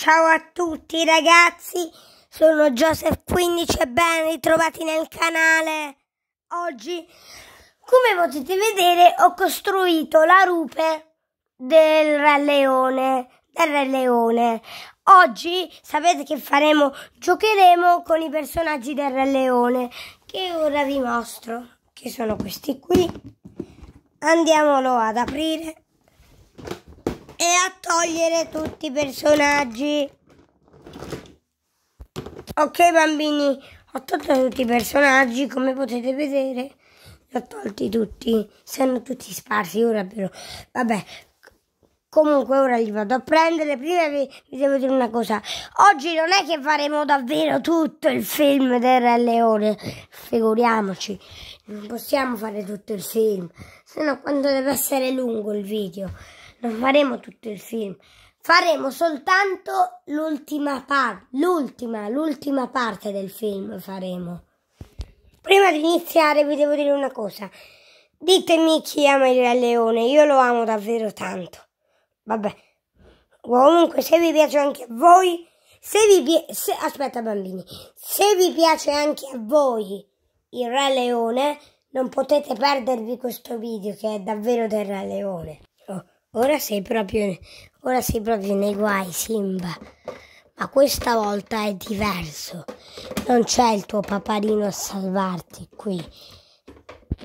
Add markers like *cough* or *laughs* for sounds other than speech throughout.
Ciao a tutti ragazzi, sono Joseph15 e ben ritrovati nel canale. Oggi, come potete vedere, ho costruito la rupe del Re Leone. Del Re Leone. Oggi sapete che faremo? Giocheremo con i personaggi del Re Leone, che ora vi mostro, che sono questi qui. Andiamolo ad aprire e a togliere tutti i personaggi. Ok bambini, ho tolto tutti i personaggi, come potete vedere, li ho tolti tutti, sono tutti sparsi ora però. Vabbè, comunque ora li vado a prendere, prima vi, vi, devo dire una cosa, oggi non è che faremo davvero tutto il film del Re Leone, figuriamoci, non possiamo fare tutto il film, se no quando deve essere lungo il video non faremo tutto il film, faremo soltanto l'ultima parte, l'ultima, l'ultima parte del film faremo. Prima di iniziare vi devo dire una cosa. Ditemi chi ama il Re Leone, io lo amo davvero tanto. Vabbè. Comunque se vi piace anche a voi, se vi piace, aspetta bambini, se vi piace anche a voi il Re Leone, non potete perdervi questo video che è davvero del Re Leone. Ora sei proprio, ora sei proprio nei guai, Simba. Ma questa volta è diverso. Non c'è il tuo paparino a salvarti qui.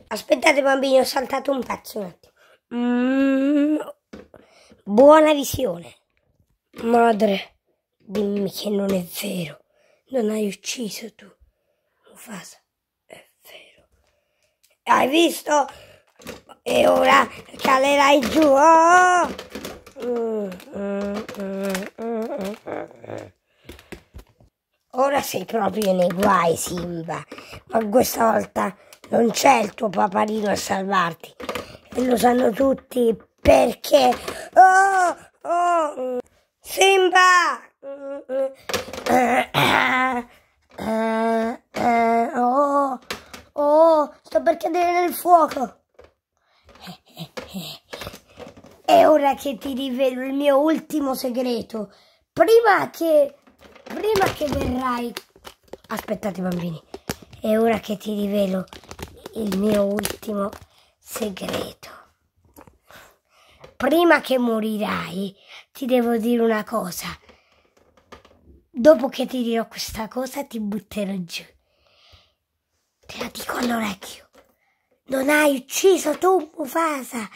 Aspettate bambini, ho saltato un pezzo un attimo. Mm, buona visione. Madre, dimmi che non è vero. Non hai ucciso tu. Mufasa, è vero. Hai visto? E ora calerai giù. Oh! Ora sei proprio nei guai, Simba. Ma questa volta non c'è il tuo paparino a salvarti. E lo sanno tutti perché... Oh! Oh! Simba! Oh! Oh! Sto per cadere nel fuoco! È ora che ti rivelo il mio ultimo segreto. Prima che... Prima che verrai... Aspettate bambini. È ora che ti rivelo il mio ultimo segreto. Prima che morirai, ti devo dire una cosa. Dopo che ti dirò questa cosa, ti butterò giù. Te la dico all'orecchio. Non hai ucciso tu, Mufasa!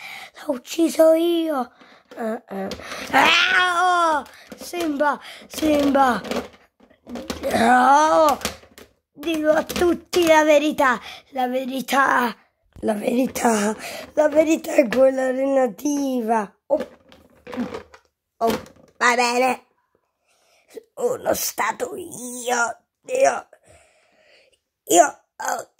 L'ho ucciso io! Uh, uh. Ah, oh, Simba! Simba! Oh, dico a tutti la verità! La verità! La verità! La verità è quella relativa! Oh, oh, va bene! Sono stato io! Io! Io! Oh.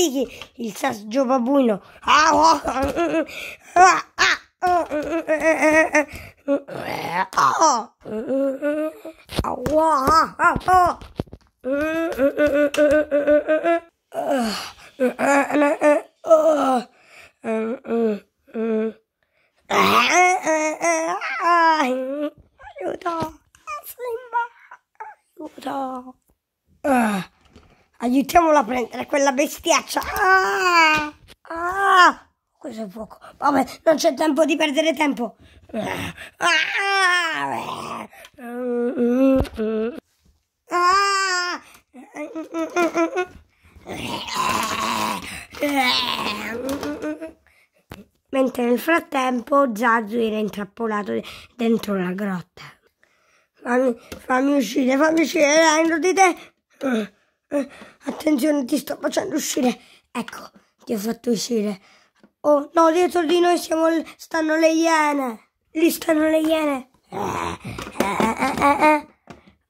Ricky, il saggio babbuino. Aiuto! Aiuto! Aiuto! Aiutiamola a prendere quella bestiaccia. Ah! Ah! Questo è fuoco. Vabbè, non c'è tempo di perdere tempo. Ah! Ah! Ah! Mentre nel frattempo Zazu era intrappolato dentro la grotta. Fammi, fammi uscire, fammi uscire, dai, non di te. Eh, attenzione, ti sto facendo uscire. Ecco, ti ho fatto uscire. Oh, no, dietro di noi siamo, stanno le iene. Lì stanno le iene. Eh, eh, eh, eh, eh.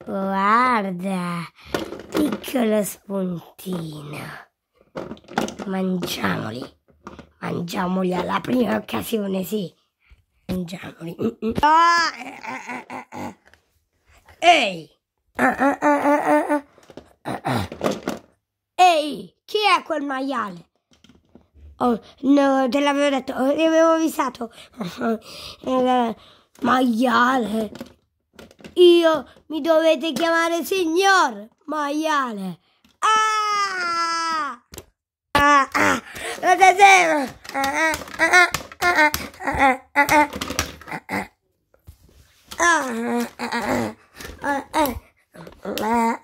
Guarda, piccolo spuntino. Mangiamoli. Mangiamoli alla prima occasione, sì. Mangiamoli. Mm, mm. Ah, eh, eh, eh, eh, Ehi! Ah, ah, ah, ah, ah. ah. Ehi, chi è quel maiale? Oh, no, te l'avevo detto, oh, ti avevo avvisato. *laughs* maiale. Io mi dovete chiamare signor maiale. Ah! Ah, ah, lo detesto. Ah, ah, ah, ah, ah, ah, ah, ah. ah. ah, ah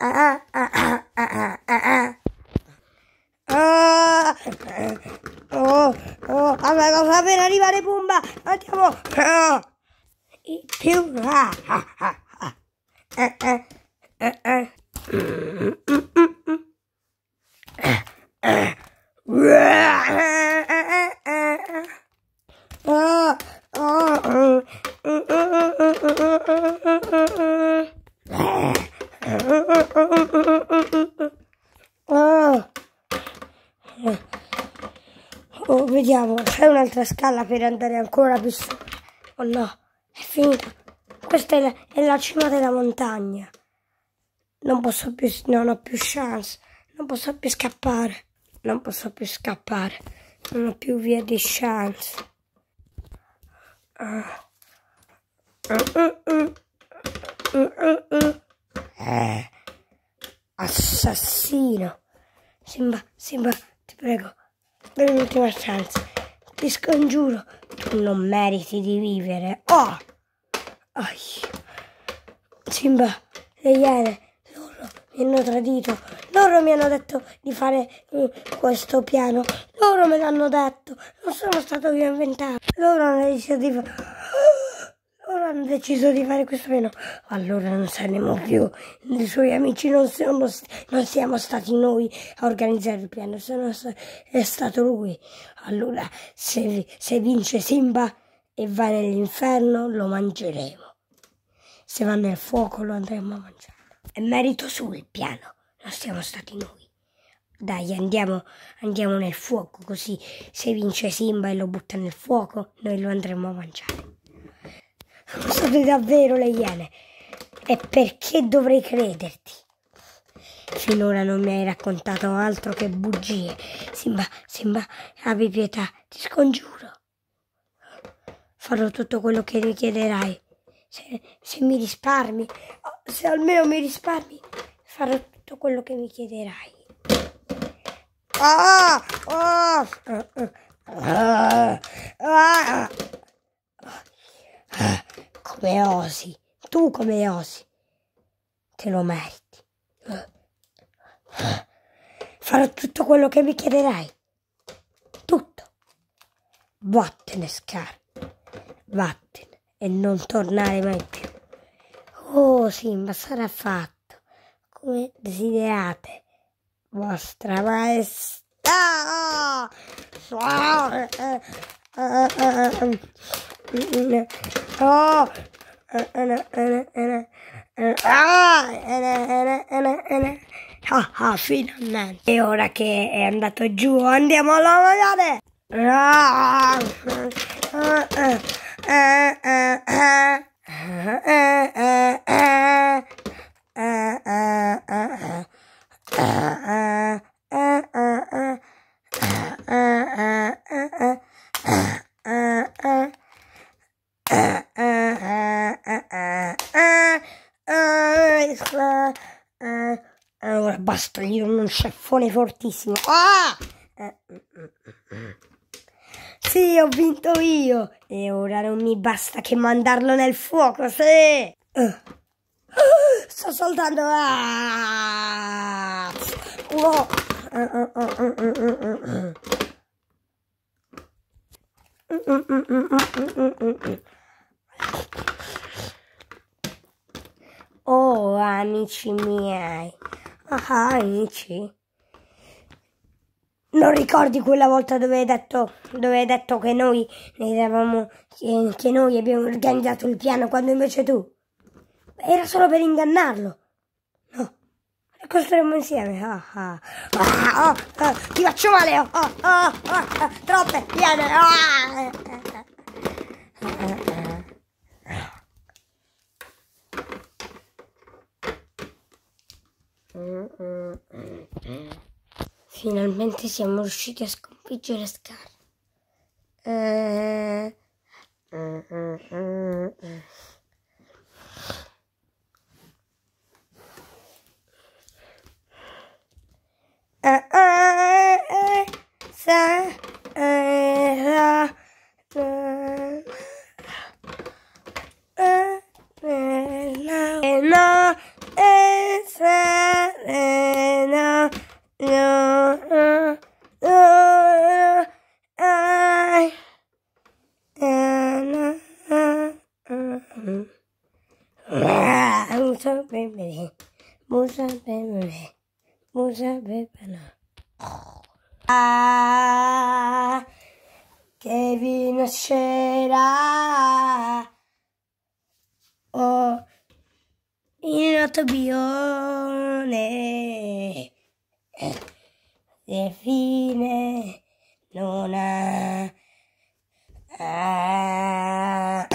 Oh, vediamo, c'è un'altra scala per andare ancora più su. Oh no, è finita. Questa è la, è la, cima della montagna. Non posso più, non ho più chance. Non posso più scappare. Non posso più scappare. Non ho più via di chance. Ah. Eh, assassino. Simba, Simba, ti prego, dammi l'ultima chance. Ti scongiuro, tu non meriti di vivere. Oh! Ai. Simba, le iene, loro mi hanno tradito, loro mi hanno detto di fare mm, questo piano, loro me l'hanno detto, non sono stato io a inventare, loro hanno deciso di loro hanno deciso di fare questo piano, allora non saremo più i suoi amici, non, sono, non siamo stati noi a organizzare il piano, sono, è stato lui. Allora se, se vince Simba e va nell'inferno lo mangeremo se va nel fuoco lo andremo a mangiare. È merito suo il piano, non siamo stati noi. Dai, andiamo, andiamo nel fuoco, così se vince Simba e lo butta nel fuoco, noi lo andremo a mangiare. Sono davvero le iene. E perché dovrei crederti? Finora non mi hai raccontato altro che bugie. Simba, Simba, abbi pietà, ti scongiuro. Farò tutto quello che mi chiederai se, se mi risparmi, se almeno mi risparmi, farò tutto quello che mi chiederai. Ah, ah, ah, ah, ah, come osi, tu come osi, te lo meriti. Farò tutto quello che mi chiederai. Tutto. Vattene scar. Vattene e non tornare mai più. Oh sì, ma sarà fatto come desiderate, vostra maestà. Oh, Ah, ah, finalmente. E ora che è andato giù, andiamo a lavorare. Ah. Allora, basta, gli do un ceffone fortissimo. Ah! Sì, ho vinto io! E ora non mi basta che mandarlo nel fuoco, sì! Uh. Uh, sto saltando! Ah! Wow. Eh, oh, amici miei! Ah, amici! Non ricordi quella volta dove hai detto, dove hai detto che, noi eravamo, che, che noi abbiamo organizzato il piano quando invece tu? Era solo per ingannarlo. No. Lo costruiamo insieme. Ah, ah. Ah, oh, oh, ti faccio male. Oh, oh, oh, oh, troppe piane. Ah. finalmente siamo riusciti a sconfiggere Scar. Eh, eh, eh, c'era oh, in un tobione se fine non ha, ha ah.